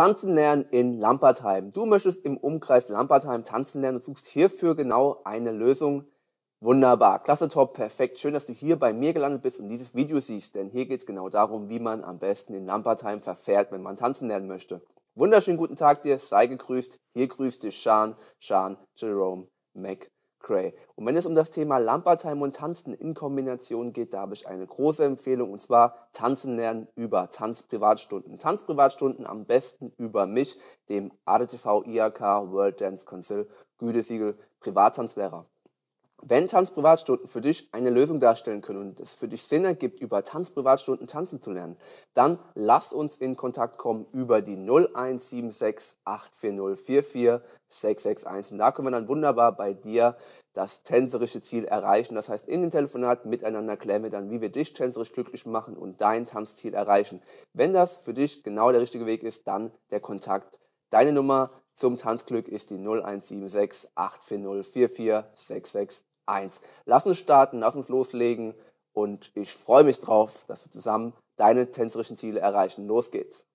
Tanzen lernen in Lampertheim. Du möchtest im Umkreis Lampertheim tanzen lernen und suchst hierfür genau eine Lösung. Wunderbar, klasse, top, perfekt. Schön, dass du hier bei mir gelandet bist und dieses Video siehst, denn hier geht es genau darum, wie man am besten in Lampertheim verfährt, wenn man tanzen lernen möchte. Wunderschönen guten Tag dir, sei gegrüßt. Hier grüßt dich Sean, Sean Jerome Mac. Gray. Und wenn es um das Thema Lampertheim und Tanzen in Kombination geht, da habe ich eine große Empfehlung und zwar Tanzen lernen über Tanzprivatstunden. Tanzprivatstunden am besten über mich, dem ADTV IAK World Dance Council Gütesiegel Privattanzlehrer wenn Tanzprivatstunden für dich eine Lösung darstellen können und es für dich Sinn ergibt, über Tanzprivatstunden tanzen zu lernen, dann lass uns in Kontakt kommen über die 0176 840 661. Und da können wir dann wunderbar bei dir das tänzerische Ziel erreichen. Das heißt, in den Telefonat miteinander klären wir dann, wie wir dich tänzerisch glücklich machen und dein Tanzziel erreichen. Wenn das für dich genau der richtige Weg ist, dann der Kontakt. Deine Nummer zum Tanzglück ist die 0176 840 661 eins. Lass uns starten, lass uns loslegen und ich freue mich drauf, dass wir zusammen deine tänzerischen Ziele erreichen. Los geht's!